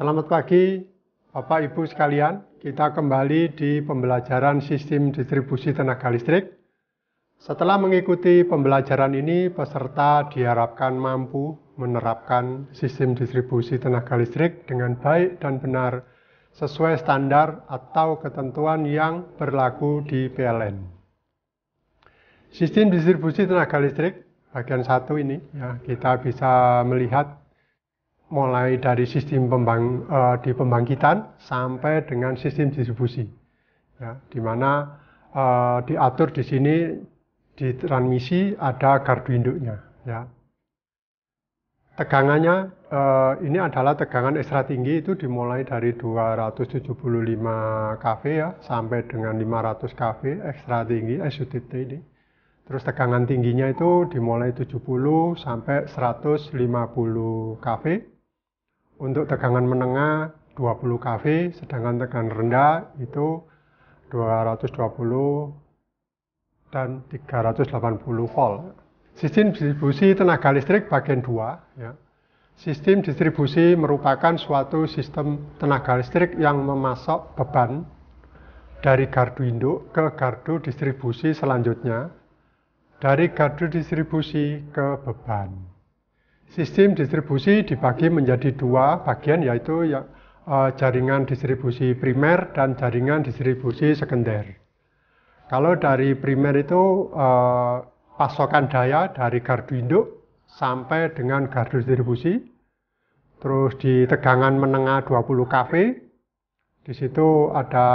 Selamat pagi, Bapak Ibu sekalian. Kita kembali di pembelajaran sistem distribusi tenaga listrik. Setelah mengikuti pembelajaran ini, peserta diharapkan mampu menerapkan sistem distribusi tenaga listrik dengan baik dan benar sesuai standar atau ketentuan yang berlaku di PLN. Sistem distribusi tenaga listrik bagian satu ini ya, kita bisa melihat mulai dari sistem pembang, uh, di pembangkitan sampai dengan sistem distribusi, ya, di mana uh, diatur di sini di transmisi ada gardu induknya. Ya. Tegangannya uh, ini adalah tegangan ekstra tinggi itu dimulai dari 275 kV ya sampai dengan 500 kV ekstra tinggi SUTT ini. Terus tegangan tingginya itu dimulai 70 sampai 150 kV untuk tegangan menengah 20 kV, sedangkan tegangan rendah itu 220 dan 380 volt. Sistem distribusi tenaga listrik bagian 2. Ya. Sistem distribusi merupakan suatu sistem tenaga listrik yang memasok beban dari gardu induk ke gardu distribusi selanjutnya, dari gardu distribusi ke beban. Sistem distribusi dibagi menjadi dua bagian yaitu ya, e, jaringan distribusi primer dan jaringan distribusi sekunder. Kalau dari primer itu e, pasokan daya dari gardu induk sampai dengan gardu distribusi, terus di tegangan menengah 20 kV, di situ ada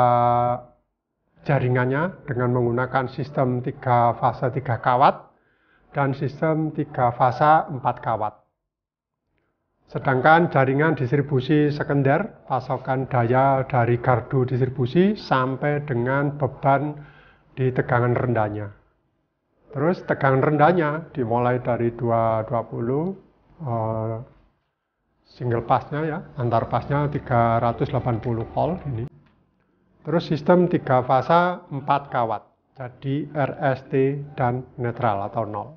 jaringannya dengan menggunakan sistem tiga fase tiga kawat dan sistem tiga fase empat kawat. Sedangkan jaringan distribusi sekunder, pasokan daya dari gardu distribusi sampai dengan beban di tegangan rendahnya. Terus tegangan rendahnya dimulai dari 220 eh, single pasnya ya, antar pasnya 380 volt ini. Terus sistem tiga fasa 4 kawat jadi RST dan netral atau nol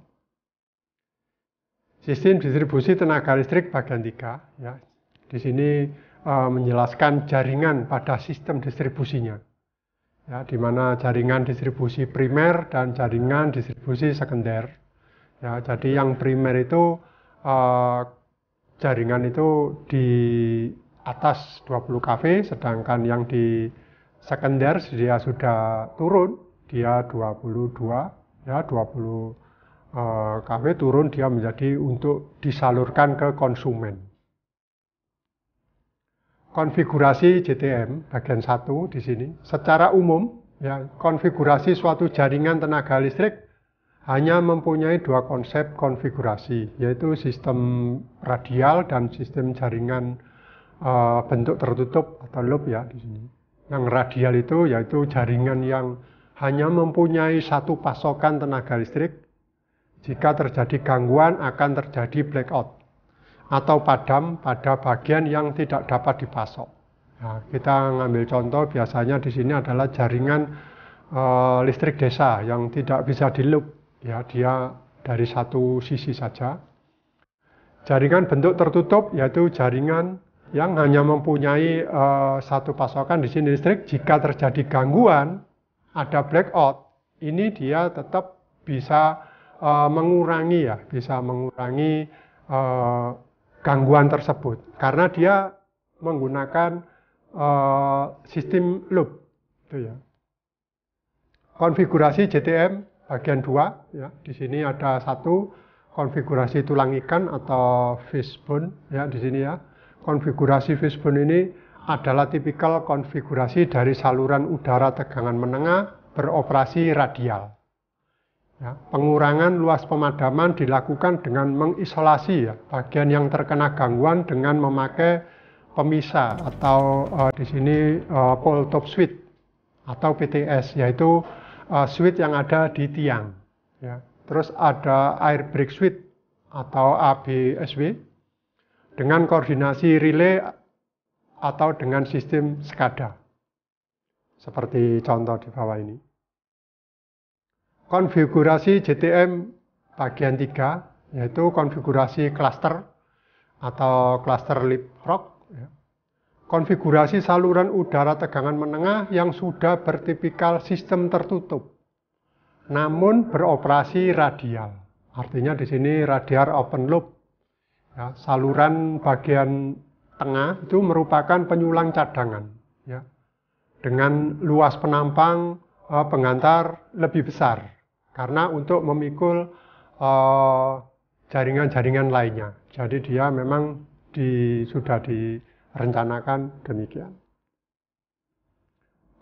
sistem distribusi tenaga listrik bagian tiga. Ya. Di sini e, menjelaskan jaringan pada sistem distribusinya, ya, di mana jaringan distribusi primer dan jaringan distribusi sekunder. Ya, jadi yang primer itu e, jaringan itu di atas 20 kV, sedangkan yang di sekunder dia sudah turun, dia 22, ya 20 Eh, KW turun dia menjadi untuk disalurkan ke konsumen. Konfigurasi JTM bagian satu di sini secara umum ya konfigurasi suatu jaringan tenaga listrik hanya mempunyai dua konsep konfigurasi yaitu sistem radial dan sistem jaringan uh, bentuk tertutup atau loop ya di sini. Yang radial itu yaitu jaringan yang hanya mempunyai satu pasokan tenaga listrik jika terjadi gangguan akan terjadi blackout atau padam pada bagian yang tidak dapat dipasok. Nah, kita ngambil contoh biasanya di sini adalah jaringan e, listrik desa yang tidak bisa di ya dia dari satu sisi saja. Jaringan bentuk tertutup yaitu jaringan yang hanya mempunyai e, satu pasokan di sini listrik. Jika terjadi gangguan, ada blackout, ini dia tetap bisa Eh, mengurangi ya, bisa mengurangi uh, gangguan tersebut karena dia menggunakan uh, sistem loop itu ya. Konfigurasi JTM bagian dua ya. Di sini ada satu konfigurasi tulang ikan atau fishbone ya di sini ya. Konfigurasi fishbone ini adalah tipikal konfigurasi dari saluran udara tegangan menengah beroperasi radial. Ya, pengurangan luas pemadaman dilakukan dengan mengisolasi ya, bagian yang terkena gangguan dengan memakai pemisah atau uh, di sini uh, eh, pole top switch atau PTS yaitu uh, eh, switch yang ada di tiang. Ya. Terus ada air brake switch atau ABSW dengan koordinasi relay atau dengan sistem SCADA. Seperti contoh di bawah ini konfigurasi JTM bagian 3, yaitu konfigurasi cluster atau cluster leapfrog, ya. konfigurasi saluran udara tegangan menengah yang sudah bertipikal sistem tertutup, namun beroperasi radial. Artinya di sini radial open loop. Ya, saluran bagian tengah itu merupakan penyulang cadangan. Ya. Dengan luas penampang eh, pengantar lebih besar karena untuk memikul eh, jaringan-jaringan uh, lainnya. Jadi dia memang di, sudah direncanakan demikian.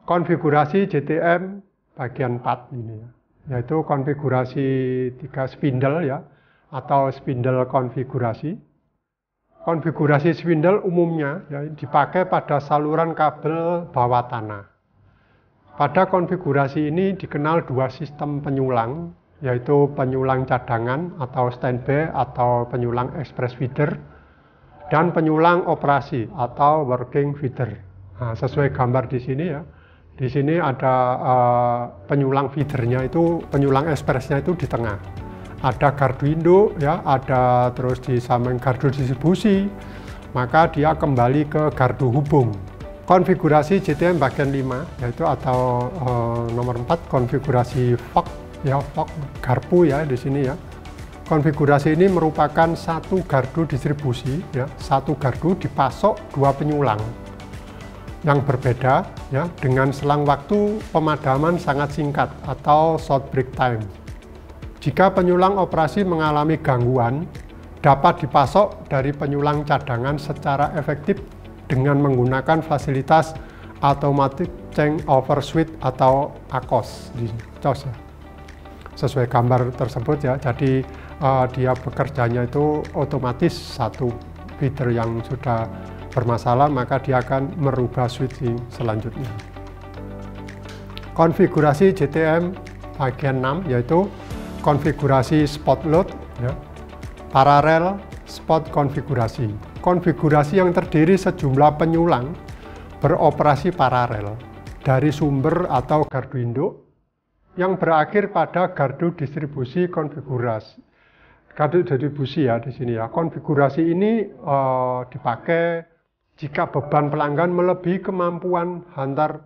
Konfigurasi JTM bagian 4 ini ya. yaitu konfigurasi tiga spindle ya atau spindle konfigurasi. Konfigurasi spindle umumnya ya, dipakai pada saluran kabel bawah tanah. Pada konfigurasi ini dikenal dua sistem penyulang, yaitu penyulang cadangan atau standby atau penyulang express feeder, dan penyulang operasi atau working feeder. Nah, sesuai gambar di sini ya, di sini ada uh, penyulang feedernya itu, penyulang ekspresnya itu di tengah. Ada gardu induk ya, ada terus di samping gardu distribusi, maka dia kembali ke gardu hubung konfigurasi GTM bagian 5 yaitu atau uh, nomor 4 konfigurasi fog ya fog garpu ya di sini ya. Konfigurasi ini merupakan satu gardu distribusi ya, satu gardu dipasok dua penyulang yang berbeda ya dengan selang waktu pemadaman sangat singkat atau short break time. Jika penyulang operasi mengalami gangguan, dapat dipasok dari penyulang cadangan secara efektif dengan menggunakan fasilitas automatic change over switch atau ACOS di COS ya. Sesuai gambar tersebut ya, jadi uh, dia bekerjanya itu otomatis satu feeder yang sudah bermasalah maka dia akan merubah switching selanjutnya. Konfigurasi JTM bagian 6 yaitu konfigurasi spot load, ya, paralel spot konfigurasi konfigurasi yang terdiri sejumlah penyulang beroperasi paralel dari sumber atau gardu induk yang berakhir pada gardu distribusi konfigurasi. Gardu distribusi ya di sini ya. Konfigurasi ini e, dipakai jika beban pelanggan melebihi kemampuan hantar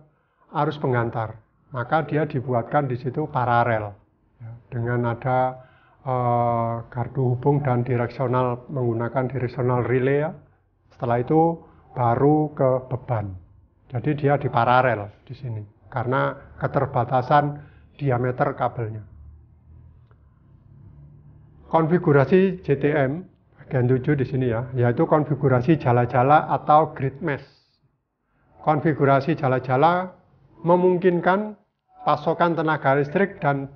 arus pengantar, maka dia dibuatkan di situ paralel ya, dengan ada Eh, gardu hubung dan direksional menggunakan direksional relay ya. Setelah itu baru ke beban. Jadi dia di paralel di sini karena keterbatasan diameter kabelnya. Konfigurasi JTM bagian 7 di sini ya, yaitu konfigurasi jala-jala atau grid mesh. Konfigurasi jala-jala memungkinkan pasokan tenaga listrik dan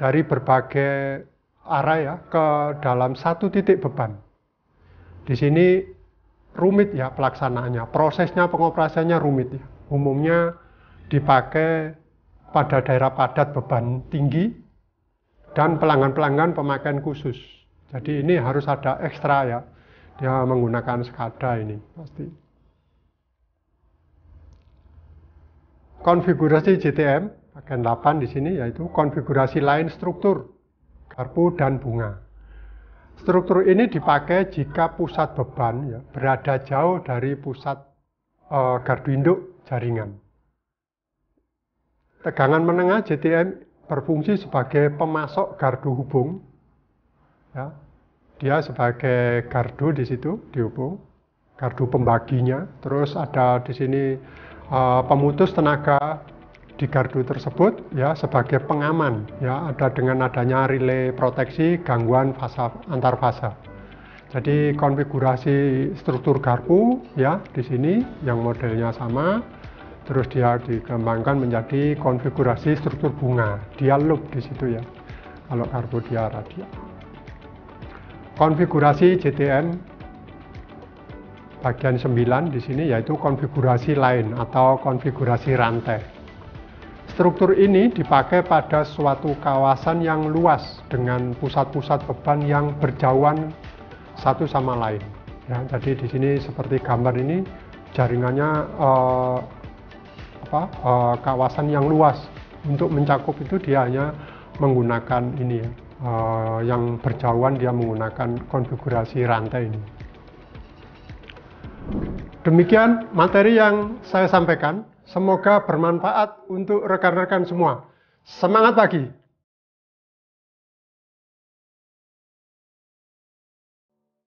dari berbagai arah ya ke dalam satu titik beban. Di sini rumit ya pelaksanaannya, prosesnya pengoperasiannya rumit ya. Umumnya dipakai pada daerah padat beban tinggi dan pelanggan-pelanggan pemakaian khusus. Jadi ini harus ada ekstra ya. Dia menggunakan skada ini pasti. Konfigurasi JTM bagian 8 di sini yaitu konfigurasi lain struktur, garpu dan bunga. Struktur ini dipakai jika pusat beban ya, berada jauh dari pusat e, gardu induk jaringan. Tegangan menengah JTM berfungsi sebagai pemasok gardu hubung. Ya, dia sebagai gardu di situ dihubung, gardu pembaginya. Terus ada di sini e, pemutus tenaga di gardu tersebut ya sebagai pengaman ya ada dengan adanya relay proteksi gangguan fasa antar fasa. Jadi konfigurasi struktur garpu ya di sini yang modelnya sama terus dia dikembangkan menjadi konfigurasi struktur bunga dia loop di situ ya kalau garpu dia radial. Konfigurasi JTM bagian 9 di sini yaitu konfigurasi lain atau konfigurasi rantai. Struktur ini dipakai pada suatu kawasan yang luas dengan pusat-pusat beban yang berjauhan satu sama lain. Ya, jadi di sini seperti gambar ini jaringannya eh, apa, eh, kawasan yang luas. Untuk mencakup itu dia hanya menggunakan ini ya, eh, yang berjauhan dia menggunakan konfigurasi rantai ini. Demikian materi yang saya sampaikan. Semoga bermanfaat untuk rekan-rekan semua. Semangat pagi!